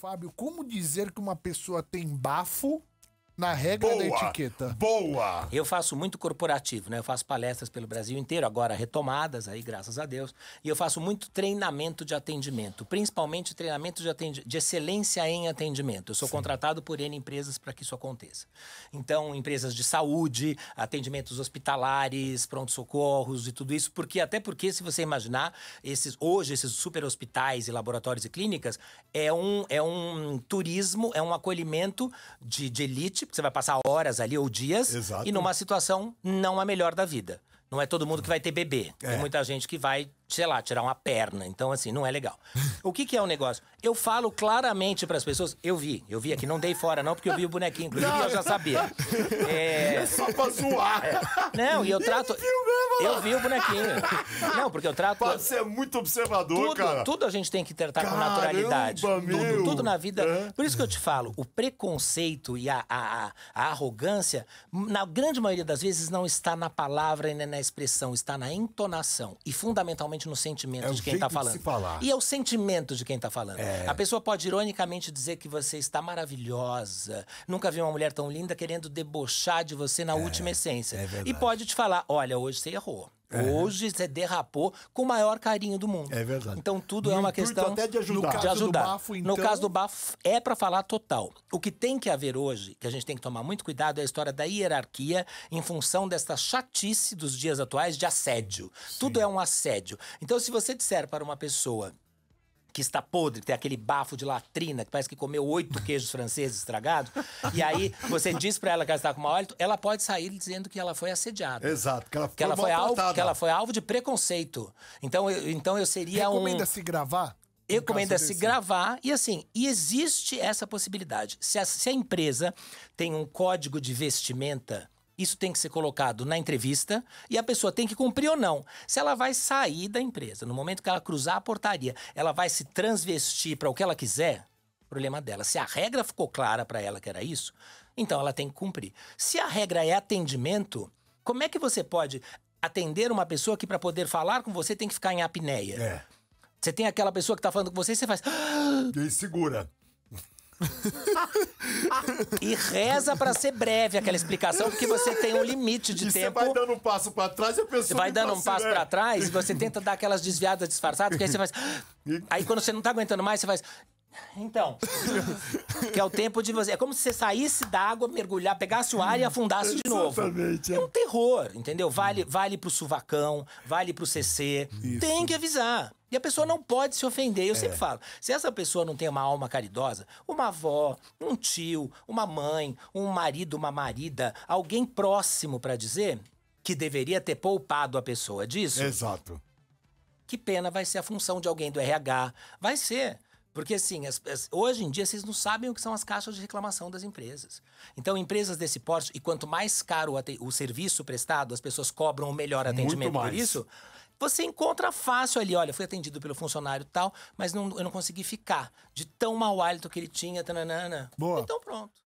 Fábio, como dizer que uma pessoa tem bafo na regra boa, da etiqueta. Boa! Eu faço muito corporativo, né? Eu faço palestras pelo Brasil inteiro, agora retomadas aí, graças a Deus. E eu faço muito treinamento de atendimento, principalmente treinamento de, atendimento, de excelência em atendimento. Eu sou Sim. contratado por N empresas para que isso aconteça. Então, empresas de saúde, atendimentos hospitalares, pronto-socorros e tudo isso, porque até porque, se você imaginar, esses, hoje esses super hospitais e laboratórios e clínicas é um, é um turismo, é um acolhimento de, de elite porque tipo, você vai passar horas ali ou dias Exato. e numa situação não a melhor da vida. Não é todo mundo que vai ter bebê. É. Tem muita gente que vai sei lá, tirar uma perna. Então, assim, não é legal. O que, que é o um negócio? Eu falo claramente para as pessoas. Eu vi, eu vi aqui, não dei fora, não, porque eu vi o bonequinho, inclusive não. eu já sabia. É... é só pra zoar. É. Não, e eu trato. mesmo, eu vi o bonequinho. Não, porque eu trato. Pode ser é muito observador, tudo, cara. Tudo a gente tem que tratar Caramba, com naturalidade. Meu. Tudo, tudo na vida. É. Por isso que eu te falo, o preconceito e a, a, a arrogância, na grande maioria das vezes, não está na palavra e na expressão, está na entonação. E fundamentalmente justamente no sentimento é de quem está falando. E é o sentimento de quem está falando. É. A pessoa pode ironicamente dizer que você está maravilhosa, nunca vi uma mulher tão linda querendo debochar de você na é. última essência. É e pode te falar: olha, hoje você errou. É. Hoje você derrapou com o maior carinho do mundo. É verdade. Então tudo no é uma questão até de ajudar. No caso, ajudar. Do, bafo, então... no caso do bafo é para falar total. O que tem que haver hoje, que a gente tem que tomar muito cuidado, é a história da hierarquia em função desta chatice dos dias atuais de assédio. Sim. Tudo é um assédio. Então se você disser para uma pessoa que está podre, que tem aquele bafo de latrina, que parece que comeu oito queijos franceses estragados, e aí você diz para ela que ela está com mau hálito, ela pode sair dizendo que ela foi assediada. Exato, que ela foi, que ela foi alvo, que ela foi alvo de preconceito. Então eu, então eu seria Recomenda um... Recomenda se gravar? recomenda se gravar e assim, e existe essa possibilidade. Se a, se a empresa tem um código de vestimenta isso tem que ser colocado na entrevista e a pessoa tem que cumprir ou não. Se ela vai sair da empresa, no momento que ela cruzar a portaria, ela vai se transvestir para o que ela quiser, problema dela. Se a regra ficou clara para ela que era isso, então ela tem que cumprir. Se a regra é atendimento, como é que você pode atender uma pessoa que para poder falar com você tem que ficar em apneia? É. Você tem aquela pessoa que tá falando com você e você faz. Ah! E segura. e reza para ser breve aquela explicação, porque você tem um limite de e tempo. Você vai dando um passo para trás e a pessoa. Você vai dando tá um passo para trás e você tenta dar aquelas desviadas disfarçadas, porque aí você faz. Aí quando você não tá aguentando mais, você faz. Então, que é o tempo de você. É como se você saísse da água, mergulhar, pegasse o ar e afundasse de novo. É. é um terror, entendeu? Vale, vale pro suvacão, vale pro CC. Isso. Tem que avisar. E a pessoa não pode se ofender. Eu é. sempre falo: se essa pessoa não tem uma alma caridosa, uma avó, um tio, uma mãe, um marido, uma marida, alguém próximo para dizer que deveria ter poupado a pessoa disso. Exato. Que pena vai ser a função de alguém do RH. Vai ser. Porque assim, as, as, hoje em dia vocês não sabem o que são as caixas de reclamação das empresas. Então, empresas desse porte, e quanto mais caro o, o serviço prestado, as pessoas cobram o melhor atendimento por isso, você encontra fácil ali, olha, fui atendido pelo funcionário tal, mas não, eu não consegui ficar de tão mau hálito que ele tinha, tananana. Boa. Então pronto.